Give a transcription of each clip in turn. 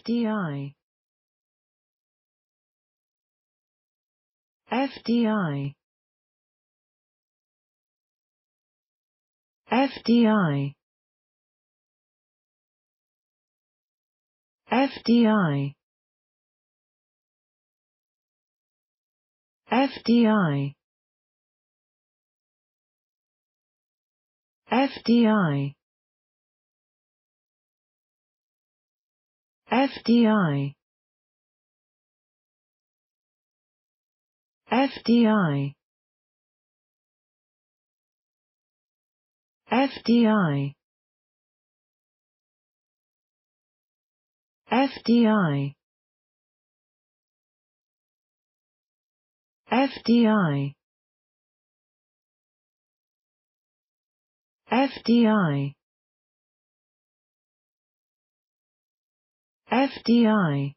FDI FDI FDI FDI FDI FDI FDI FDI FDI FDI FDI FDI FDI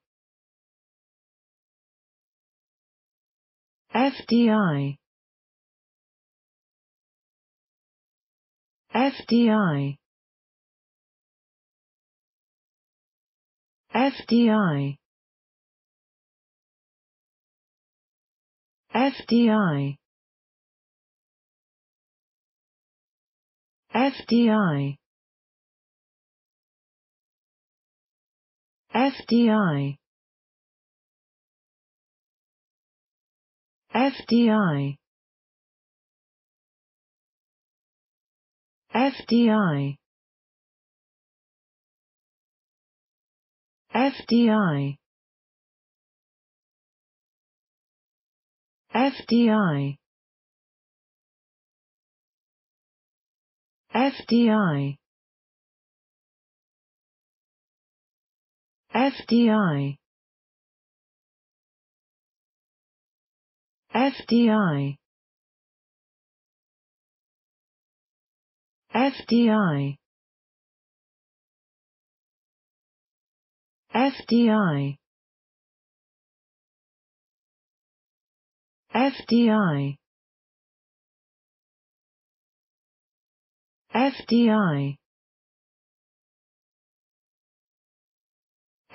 FDI FDI FDI FDI FDI FDI FDI FDI FDI FDI FDI FDI FDI FDI FDI FDI FDI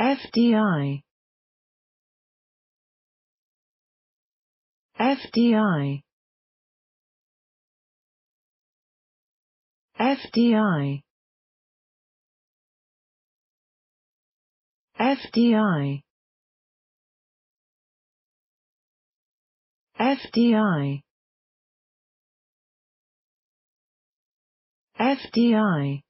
FDI FDI FDI FDI FDI FDI